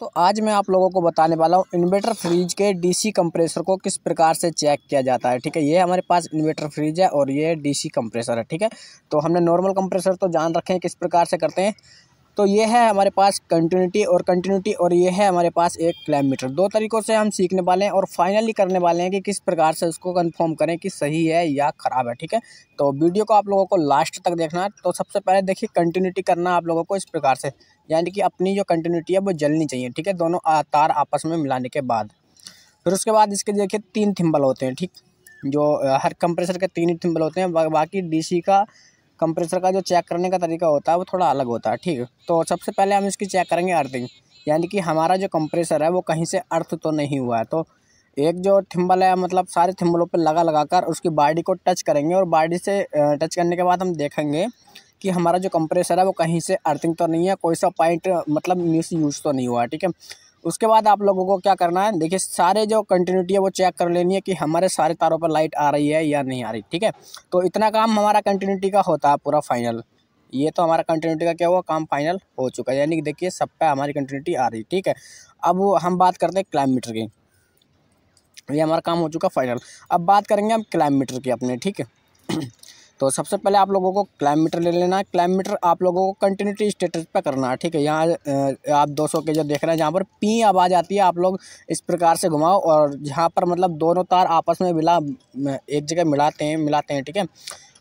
तो आज मैं आप लोगों को बताने वाला हूँ इन्वेटर फ्रिज के डीसी कंप्रेसर को किस प्रकार से चेक किया जाता है ठीक है ये हमारे पास इन्वेटर फ्रिज है और ये डीसी कंप्रेसर है ठीक है तो हमने नॉर्मल कंप्रेसर तो जान रखे हैं किस प्रकार से करते हैं तो ये है हमारे पास कंटिन्यूटी और कंटिन्यूटी और ये है हमारे पास एक क्लाइमीटर दो तरीक़ों से हम सीखने वाले हैं और फाइनली करने वाले हैं कि किस प्रकार से उसको कंफर्म करें कि सही है या ख़राब है ठीक है तो वीडियो को आप लोगों को लास्ट तक देखना है तो सबसे पहले देखिए कंटिन्यूटी करना आप लोगों को इस प्रकार से यानी कि अपनी जो कंटिन्यूटी है वो जलनी चाहिए ठीक है दोनों तार आपस में मिलाने के बाद फिर उसके बाद इसके देखिए तीन थिम्बल होते हैं ठीक जो हर कंप्रेसर के तीन ही थिम्बल होते हैं बाकी डी का कंप्रेसर का जो चेक करने का तरीका होता है वो थोड़ा अलग होता है ठीक तो सबसे पहले हम इसकी चेक करेंगे अर्थिंग यानी कि हमारा जो कंप्रेसर है वो कहीं से अर्थ तो नहीं हुआ है तो एक जो थिम्बल है मतलब सारे थिम्बलों पर लगा लगा कर उसकी बॉडी को टच करेंगे और बॉडी से टच करने के बाद हम देखेंगे कि हमारा जो कंप्रेसर है वो कहीं से अर्थिंग तो नहीं है कोई सा पॉइंट मतलब मिस यूज़ तो नहीं हुआ ठीक है उसके बाद आप लोगों को क्या करना है देखिए सारे जो कंटिन्यूटी है वो चेक कर लेनी है कि हमारे सारे तारों पर लाइट आ रही है या नहीं आ रही ठीक है तो इतना काम हमारा कंटिन्यूटी का होता है पूरा फाइनल ये तो हमारा कंटिन्यूटी का क्या हुआ काम फाइनल हो चुका है यानी कि देखिए सब पे हमारी कंटिन्यूटी आ रही है ठीक है अब हम बात करते हैं क्लाइम मीटर की ये हमारा काम हो चुका फाइनल अब बात करेंगे हम क्लाइम मीटर की अपने ठीक है तो सबसे पहले आप लोगों को क्लाइम मीटर ले लेना है क्लाइम मीटर आप लोगों को कंटिन्यूटी स्टेटस पर करना है ठीक है यहाँ आप 200 के जो देख रहे हैं जहाँ पर पी आवाज़ आती है आप लोग इस प्रकार से घुमाओ और जहाँ पर मतलब दोनों तार आपस में मिला एक जगह मिलाते हैं मिलाते हैं ठीक है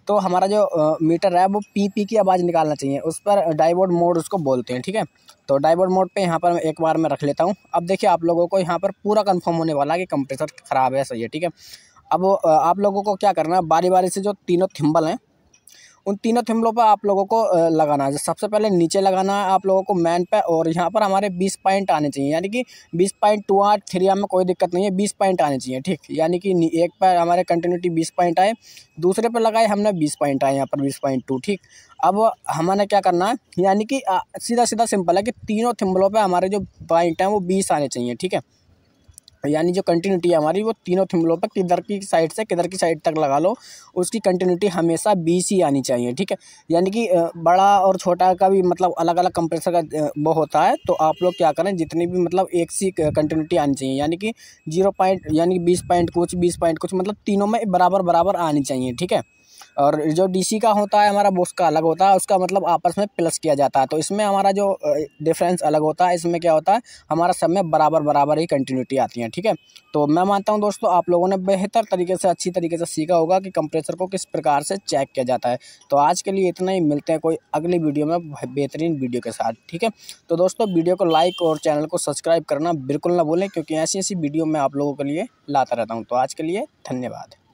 तो हमारा जो मीटर है वो पी पी की आवाज़ निकालना चाहिए उस पर डाइवर्ट मोड उसको बोलते हैं ठीक है तो डाइवर्ट मोड पे यहाँ पर मैं एक बार मैं रख लेता हूँ अब देखिए आप लोगों को यहाँ पर पूरा कंफर्म होने वाला है कि कंप्रेसर ख़राब है सही है ठीक है अब आप लोगों को क्या करना है बारी बारी से जो तीनों थिम्बल हैं उन तीनों थिम्बलों पर आप लोगों को लगाना है सबसे पहले नीचे लगाना है आप लोगों को मैन पे और यहाँ पर हमारे बीस पॉइंट आने चाहिए यानी कि बीस पॉइंट टू आठ थ्री में कोई दिक्कत नहीं है बीस पॉइंट आने चाहिए ठीक यानी कि एक पर हमारे कंटिन्यूटी बीस पॉइंट आए दूसरे पर लगाए हमने बीस पॉइंट आए यहाँ पर बीस पॉइंट टू ठीक अब हमारे क्या करना है यानी कि सीधा सीधा सिंपल है कि तीनों थिम्बलों पर हमारे जो पॉइंट हैं वो बीस आने चाहिए ठीक है यानी जो कंटिन्यूटी है हमारी वो तीनों थिम्बलों पर किधर की साइड से किधर की साइड तक लगा लो उसकी कंटिन्यूटी हमेशा बीस ही आनी चाहिए ठीक है यानी कि बड़ा और छोटा का भी मतलब अलग अलग कंप्रेसर का वो होता है तो आप लोग क्या करें जितनी भी मतलब एक सी कंटिन्यूटी आनी चाहिए यानी कि जीरो पॉइंट यानी कि बीस पॉइंट कुछ बीस पॉइंट कुछ मतलब तीनों में बराबर बराबर आनी चाहिए ठीक है और जो डी का होता है हमारा का अलग होता है उसका मतलब आपस में प्लस किया जाता है तो इसमें हमारा जो डिफरेंस अलग होता है इसमें क्या होता है हमारा सब में बराबर बराबर ही कंटिन्यूटी आती है ठीक है तो मैं मानता हूँ दोस्तों आप लोगों ने बेहतर तरीके से अच्छी तरीके से सीखा होगा कि कंप्रेसर को किस प्रकार से चेक किया जाता है तो आज के लिए इतना ही मिलते हैं कोई अगली वीडियो में बेहतरीन वीडियो के साथ ठीक है तो दोस्तों वीडियो को लाइक और चैनल को सब्सक्राइब करना बिल्कुल ना भूलें क्योंकि ऐसी ऐसी वीडियो मैं आप लोगों के लिए लाता रहता हूँ तो आज के लिए धन्यवाद